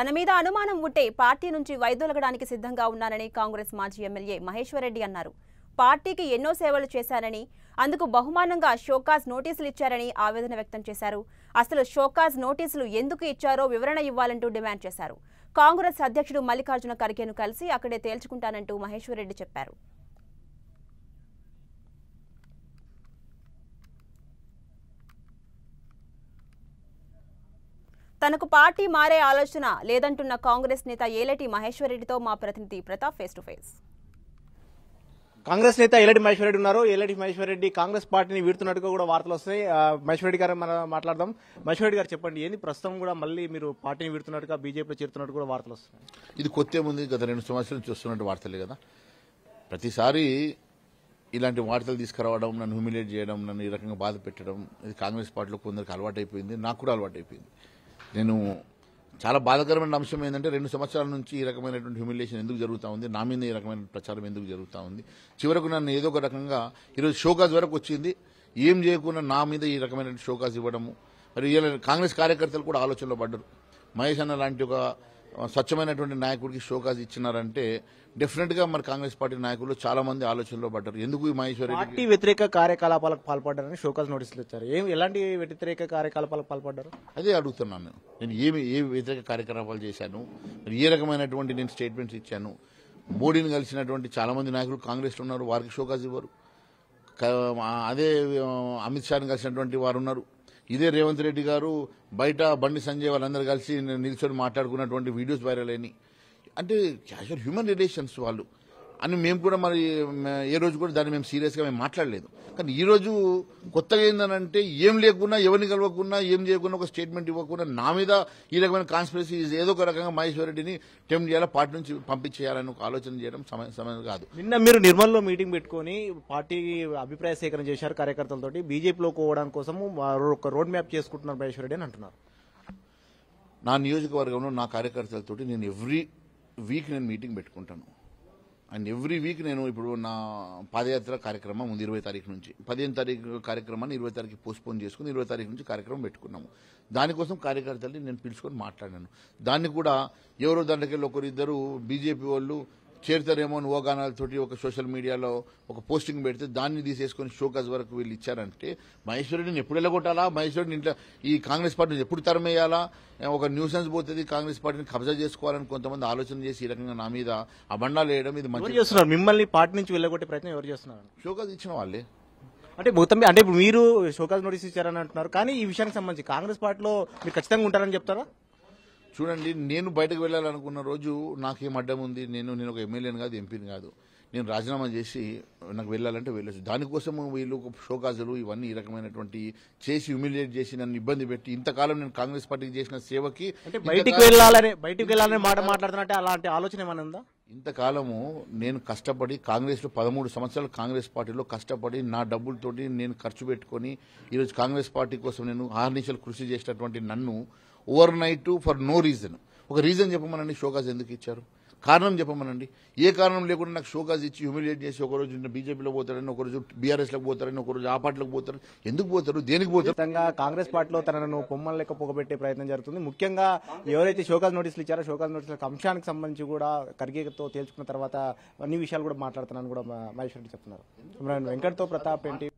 తన మీద అనుమానం ఉంటే పార్టీ నుంచి వైదొలగడానికి సిద్ధంగా ఉన్నానని కాంగ్రెస్ మాజీ ఎమ్మెల్యే మహేశ్వరరెడ్డి అన్నారు పార్టీకి ఎన్నో సేవలు చేశానని అందుకు బహుమానంగా షోకాజ్ నోటీసులు ఇచ్చారని ఆవేదన వ్యక్తం చేశారు అసలు షోకాజ్ నోటీసులు ఎందుకు ఇచ్చారో వివరణ ఇవ్వాలంటూ డిమాండ్ చేశారు కాంగ్రెస్ అధ్యక్షుడు మల్లికార్జున ఖర్గేను కలిసి అక్కడే తేల్చుకుంటానంటూ మహేశ్వరరెడ్డి చెప్పారు తనకు పార్టీ మారే ఆలోచన లేదంటున్న కాంగ్రెస్ నేత మహేశ్వర మహేశ్వరరెడ్డితో మా ప్రతినిధి Pratap face to face Congress నేత ఏలటి మహేశ్వరరెడ్డి ఉన్నారు మహేశ్వర మహేశ్వరరెడ్డి కాంగ్రెస్ పార్టీని వీడుతున్నట్టుగా కూడా వార్తలు వస్తున్నాయి మహేశ్వరరెడ్డి గారు మనం మాట్లాడదాం మహేశ్వరరెడ్డి గారు చెప్పండి ఏంది ప్రస్తుతం కూడా మళ్ళీ మీరు పార్టీని వీడుతున్నట్టుగా బీజేపీలో చేరుతున్నట్టు కూడా వార్తలు వస్తున్నాయి ఇది కొత్త ఉంది గత రెండు సంవత్సరాలు చూస్తున్నట్టు వార్తలే కదా ప్రతిసారి ఇలాంటి వార్తలు తీసుకురావడం నన్ను హ్యూమిలేట్ చేయడం నన్ను ఈ రకంగా బాధ పెట్టడం ఇది కాంగ్రెస్ పార్టీలో కొందరికి అలవాటు అయిపోయింది నాకు కూడా అలవాటు అయిపోయింది నేను చాలా బాధాకరమైన అంశం ఏంటంటే రెండు సంవత్సరాల నుంచి ఈ రకమైనటువంటి హ్యూమిలేషన్ ఎందుకు జరుగుతూ ఉంది నా మీద ఈ రకమైన ప్రచారం ఎందుకు జరుగుతూ ఉంది చివరకు నన్ను ఏదో ఒక రకంగా ఈరోజు షోకాజ్ వరకు వచ్చింది ఏం చేయకుండా నా మీద ఈ రకమైనటువంటి షోకాజ్ ఇవ్వడము మరి కాంగ్రెస్ కార్యకర్తలు కూడా ఆలోచనలో పడ్డరు మహేష్ అన్న లాంటి ఒక స్వచ్ఛమైనటువంటి నాయకుడికి షోకాజ్ ఇచ్చినారంటే డెఫినెట్ గా మరి కాంగ్రెస్ పార్టీ నాయకులు చాలా మంది ఆలోచనలో పడ్డారు ఎందుకు మహేశ్వరి పార్టీ వ్యతిరేక కార్యకలాపాలకు పాల్పడ్డారని షోకాజ్ నోటీసులు ఇచ్చారు ఏమి ఎలాంటి వ్యతిరేక కార్యకలాపాలకు పాల్పడ్డారు అదే అడుగుతున్నాను నేను ఏమి ఏ వ్యతిరేక కార్యకలాపాలు చేశాను ఏ రకమైనటువంటి నేను స్టేట్మెంట్స్ ఇచ్చాను మోడీని కలిసినటువంటి చాలా మంది నాయకులు కాంగ్రెస్లో ఉన్నారు వారికి షోకాజ్ ఇవ్వరు అదే అమిత్ షాని కలిసినటువంటి వారు ఉన్నారు ఇదే రేవంత్ రెడ్డి గారు బయట బండి సంజయ్ వాళ్ళందరూ కలిసి నిల్చొని మాట్లాడుకున్నటువంటి వీడియోస్ వైరల్ అయినాయి అంటే క్యాజువల్ హ్యూమన్ రిలేషన్స్ వాళ్ళు అని మేము కూడా మరి ఏ రోజు కూడా దాన్ని మేము సీరియస్గా మేము మాట్లాడలేదు కానీ ఈ రోజు కొత్తగా ఏందనంటే ఏం లేకుండా ఎవరిని కలవకుండా ఏం చేయకుండా ఒక స్టేట్మెంట్ ఇవ్వకుండా నా మీద ఈ రకమైన కాన్స్పిరసీ ఏదో ఒక రకంగా మహేశ్వర్ రెడ్డిని టెంప్ చేయాలా పార్టీ నుంచి పంపించేయాలని ఒక ఆలోచన చేయడం సమయం కాదు నిన్న మీరు నిర్మల్లో మీటింగ్ పెట్టుకుని పార్టీ అభిప్రాయ సేకరణ చేశారు కార్యకర్తలతో బీజేపీలో పోవడం కోసం ఒక రోడ్ మ్యాప్ చేసుకుంటున్నారు మహేశ్వర్ రెడ్డి అని అంటున్నారు నా నియోజకవర్గంలో నా కార్యకర్తలతోటి నేను ఎవ్రీ వీక్ నేను మీటింగ్ పెట్టుకుంటాను అండ్ ఎవ్రీ వీక్ నేను ఇప్పుడు నా పాదయాత్ర కార్యక్రమం ఉంది ఇరవై తారీఖు నుంచి పదిహేను తారీఖు కార్యక్రమాన్ని ఇరవై తారీఖు పోస్ట్పోన్ చేసుకుని ఇరవై తారీఖు నుంచి కార్యక్రమం పెట్టుకున్నాము దానికోసం కార్యకర్తల్ని నేను పిలుచుకొని మాట్లాడాను దాన్ని కూడా ఎవరో దండకెళ్ళి ఒకరిద్దరు బీజేపీ వాళ్ళు చేరుతారేమో అని ఓగానాలతోటి ఒక సోషల్ మీడియాలో ఒక పోస్టింగ్ పెడితే దాన్ని తీసేసుకుని షోకాజ్ వరకు వీళ్ళు ఇచ్చారంటే మహేశ్వరుడిని ఎప్పుడు వెళ్ళగొట్టాలా మహేశ్వరుడిని ఇంట్లో ఈ కాంగ్రెస్ పార్టీని ఎప్పుడు తరమేయాలా ఒక న్యూసెన్స్ పోతుంది కాంగ్రెస్ పార్టీని కబ్జా చేసుకోవాలని కొంతమంది ఆలోచన చేసి ఈ రకంగా నా మీద అబండాలు వేయడం ఇది మంచి చేస్తున్నారు మిమ్మల్ని పార్టీ నుంచి వెళ్ళగొట్టే ప్రయత్నం ఎవరు చేస్తున్నారు షోకాజ్ ఇచ్చిన వాళ్ళే అంటే మొత్తం అంటే ఇప్పుడు మీరు షోకాజ్ నోటీస్ ఇచ్చారని అంటున్నారు కానీ ఈ విషయానికి సంబంధించి కాంగ్రెస్ పార్టీలో మీరు ఖచ్చితంగా ఉంటారని చెప్తారా చూడండి నేను బయటకు వెళ్ళాలనుకున్న రోజు నాకేం అడ్డం ఉంది నేను నేను ఒక ఎమ్మెల్యేని కాదు ఎంపీని కాదు నేను రాజీనామా చేసి నాకు వెళ్ళాలంటే వెళ్ళచ్చు దానికోసం వీళ్ళు షోకాజులు ఇవన్నీ ఈ రకమైనటువంటి చేసి హ్యూమిలియేట్ చేసి నన్ను ఇబ్బంది పెట్టి ఇంతకాలం నేను కాంగ్రెస్ పార్టీకి చేసిన సేవకి బయటికి వెళ్ళాలని బయటికి వెళ్ళాలని మాట మాట్లాడుతున్నట్టే అలాంటి ఆలోచన ఏమైనా ఉందా ఇంతకాలము నేను కష్టపడి కాంగ్రెస్లో పదమూడు సంవత్సరాలు కాంగ్రెస్ పార్టీలో కష్టపడి నా డబ్బులతోటి నేను ఖర్చు పెట్టుకొని ఈరోజు కాంగ్రెస్ పార్టీ కోసం నేను ఆర్నిషలు కృషి చేసినటువంటి నన్ను overnight for no reason ఒక రీజన్ చెప్పమనండి షోకాజ్ ఎందుకు ఇచ్చారు కారణం చెప్పమనండి ఏ కారణం లేకుండా నాకు షోకాజ్ ఇచ్చి హ్యూమిలియేట్ చేసి ఒకరోజు బీజేపీలో పోతారని ఒకరోజు బీఆర్ఎస్లకు పోతారని ఒకరోజు ఆ పార్టీలకు పోతారు ఎందుకు పోతారు దేనికి పోతారు కాంగ్రెస్ పార్టీలో తనను పొమ్మలు లెక్క పొగబెట్టే ప్రయత్నం జరుగుతుంది ముఖ్యంగా ఎవరైతే షోకాజ్ నోటీసులు ఇచ్చారో షోకాజ్ నోటీసులకు అంశానికి సంబంధించి కూడా ఖర్గేతో తేల్చుకున్న తర్వాత అన్ని విషయాలు కూడా మాట్లాడుతున్నాను కూడా మహేశ్వర్ చెప్తున్నారు వెంకట్తో ప్రతాప్ ఏంటి